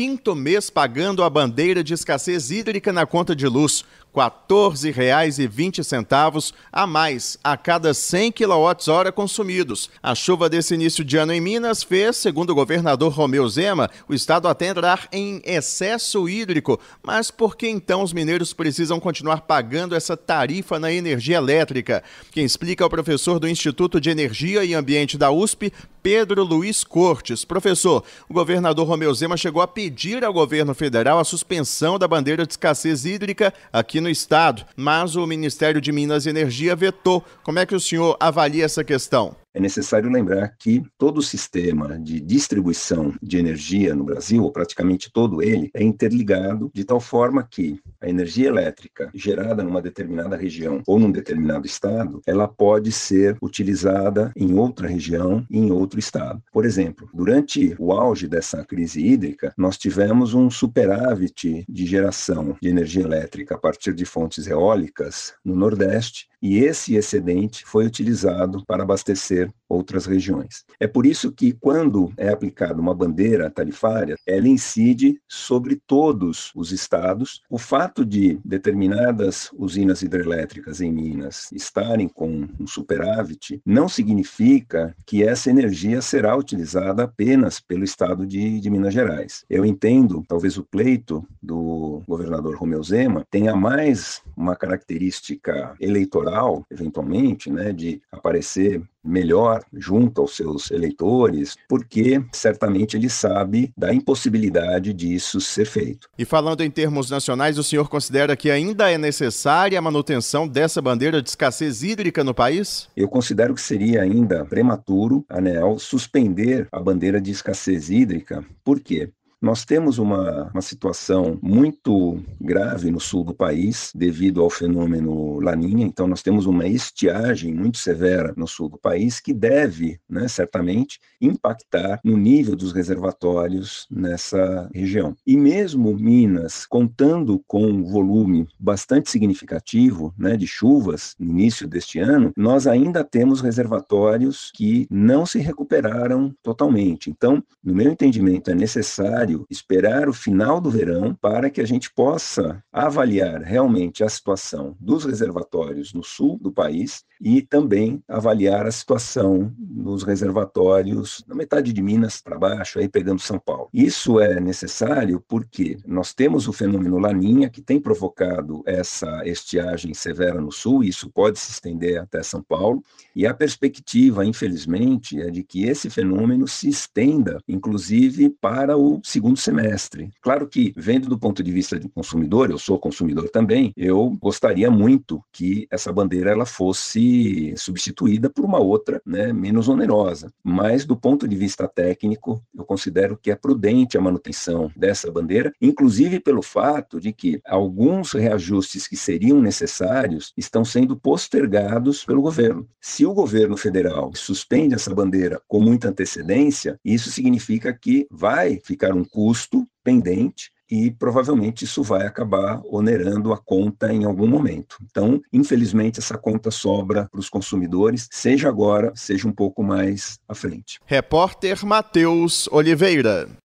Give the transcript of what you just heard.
quinto mês pagando a bandeira de escassez hídrica na conta de luz, R$ 14,20 a mais a cada 100 kWh consumidos. A chuva desse início de ano em Minas fez, segundo o governador Romeu Zema, o estado até entrar em excesso hídrico. Mas por que então os mineiros precisam continuar pagando essa tarifa na energia elétrica? Quem explica é o professor do Instituto de Energia e Ambiente da USP, Pedro Luiz Cortes. Professor, o governador Romeu Zema chegou a pedir pedir ao governo federal a suspensão da bandeira de escassez hídrica aqui no estado, mas o Ministério de Minas e Energia vetou. Como é que o senhor avalia essa questão? é necessário lembrar que todo o sistema de distribuição de energia no Brasil, ou praticamente todo ele, é interligado de tal forma que a energia elétrica gerada numa determinada região ou num determinado estado, ela pode ser utilizada em outra região e em outro estado. Por exemplo, durante o auge dessa crise hídrica, nós tivemos um superávit de geração de energia elétrica a partir de fontes eólicas no Nordeste, e esse excedente foi utilizado para abastecer outras regiões. É por isso que, quando é aplicada uma bandeira tarifária, ela incide sobre todos os estados. O fato de determinadas usinas hidrelétricas em Minas estarem com um superávit não significa que essa energia será utilizada apenas pelo estado de, de Minas Gerais. Eu entendo, talvez o pleito do governador Romeu Zema tenha mais uma característica eleitoral, eventualmente, né, de aparecer melhor junto aos seus eleitores, porque certamente ele sabe da impossibilidade disso ser feito. E falando em termos nacionais, o senhor considera que ainda é necessária a manutenção dessa bandeira de escassez hídrica no país? Eu considero que seria ainda prematuro a ANEL suspender a bandeira de escassez hídrica. Por quê? Nós temos uma, uma situação muito grave no sul do país devido ao fenômeno Laninha, então nós temos uma estiagem muito severa no sul do país que deve, né, certamente, impactar no nível dos reservatórios nessa região. E mesmo Minas, contando com um volume bastante significativo né, de chuvas no início deste ano, nós ainda temos reservatórios que não se recuperaram totalmente. Então, no meu entendimento, é necessário necessário esperar o final do verão para que a gente possa avaliar realmente a situação dos reservatórios no sul do país e também avaliar a situação nos reservatórios na metade de Minas para baixo, aí pegando São Paulo. Isso é necessário porque nós temos o fenômeno Laninha que tem provocado essa estiagem severa no sul, e isso pode se estender até São Paulo, e a perspectiva, infelizmente, é de que esse fenômeno se estenda, inclusive para o segundo semestre. Claro que, vendo do ponto de vista de consumidor, eu sou consumidor também, eu gostaria muito que essa bandeira ela fosse substituída por uma outra, né, menos onerosa. Mas do ponto de vista técnico, eu considero que é prudente a manutenção dessa bandeira, inclusive pelo fato de que alguns reajustes que seriam necessários estão sendo postergados pelo governo. Se o governo federal suspende essa bandeira com muita antecedência, isso significa que vai ficar um custo pendente e provavelmente isso vai acabar onerando a conta em algum momento. Então, infelizmente, essa conta sobra para os consumidores, seja agora, seja um pouco mais à frente. Repórter Matheus Oliveira.